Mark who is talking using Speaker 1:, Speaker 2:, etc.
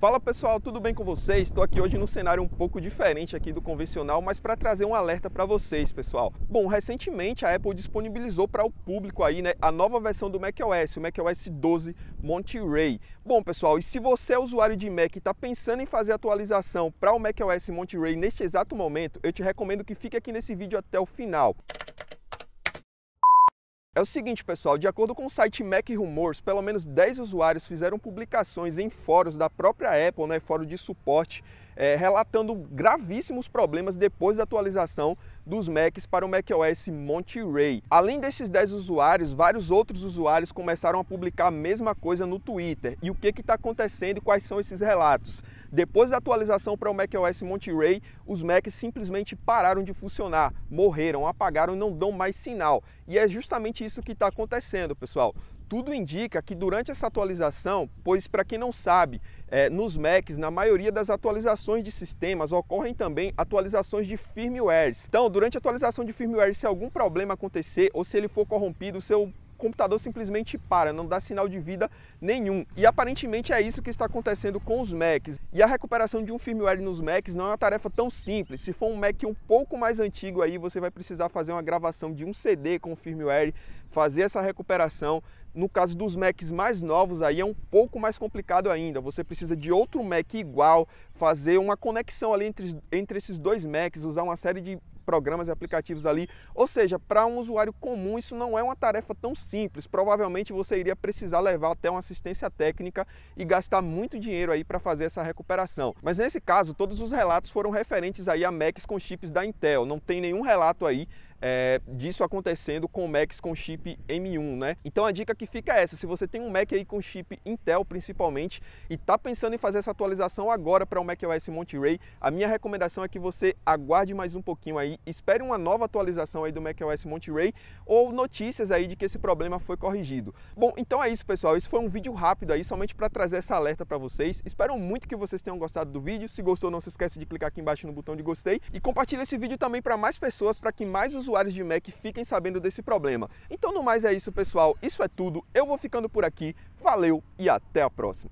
Speaker 1: Fala pessoal, tudo bem com vocês? Estou aqui hoje num cenário um pouco diferente aqui do convencional, mas para trazer um alerta para vocês, pessoal. Bom, recentemente a Apple disponibilizou para o público aí, né, a nova versão do macOS, o macOS 12 Monterey. Bom, pessoal, e se você é usuário de Mac e está pensando em fazer atualização para o macOS Monterey neste exato momento, eu te recomendo que fique aqui nesse vídeo até o final. É o seguinte, pessoal, de acordo com o site Mac Rumors, pelo menos 10 usuários fizeram publicações em fóruns da própria Apple, né, fórum de suporte é, relatando gravíssimos problemas depois da atualização dos Macs para o macOS Monterey. Além desses 10 usuários, vários outros usuários começaram a publicar a mesma coisa no Twitter. E o que está acontecendo e quais são esses relatos? Depois da atualização para o macOS Monterey, os Macs simplesmente pararam de funcionar, morreram, apagaram e não dão mais sinal. E é justamente isso que está acontecendo, pessoal tudo indica que durante essa atualização, pois para quem não sabe, é, nos Macs, na maioria das atualizações de sistemas, ocorrem também atualizações de firmwares. Então, durante a atualização de firmware, se algum problema acontecer ou se ele for corrompido, o seu computador simplesmente para, não dá sinal de vida nenhum. E aparentemente é isso que está acontecendo com os Macs. E a recuperação de um firmware nos Macs não é uma tarefa tão simples. Se for um Mac um pouco mais antigo aí, você vai precisar fazer uma gravação de um CD com o firmware, fazer essa recuperação no caso dos Macs mais novos aí é um pouco mais complicado ainda. Você precisa de outro Mac igual, fazer uma conexão ali entre, entre esses dois Macs, usar uma série de programas e aplicativos ali. Ou seja, para um usuário comum isso não é uma tarefa tão simples. Provavelmente você iria precisar levar até uma assistência técnica e gastar muito dinheiro aí para fazer essa recuperação. Mas nesse caso, todos os relatos foram referentes aí a Macs com chips da Intel. Não tem nenhum relato aí é, disso acontecendo com Macs com chip M1, né? Então a dica que fica é essa: se você tem um Mac aí com chip Intel principalmente e tá pensando em fazer essa atualização agora para o macOS Monterey, a minha recomendação é que você aguarde mais um pouquinho aí, espere uma nova atualização aí do macOS Monterey ou notícias aí de que esse problema foi corrigido. Bom, então é isso, pessoal. Esse foi um vídeo rápido aí somente para trazer essa alerta para vocês. Espero muito que vocês tenham gostado do vídeo. Se gostou, não se esquece de clicar aqui embaixo no botão de gostei e compartilha esse vídeo também para mais pessoas, para que mais os usuários de Mac fiquem sabendo desse problema. Então, no mais é isso, pessoal. Isso é tudo. Eu vou ficando por aqui. Valeu e até a próxima.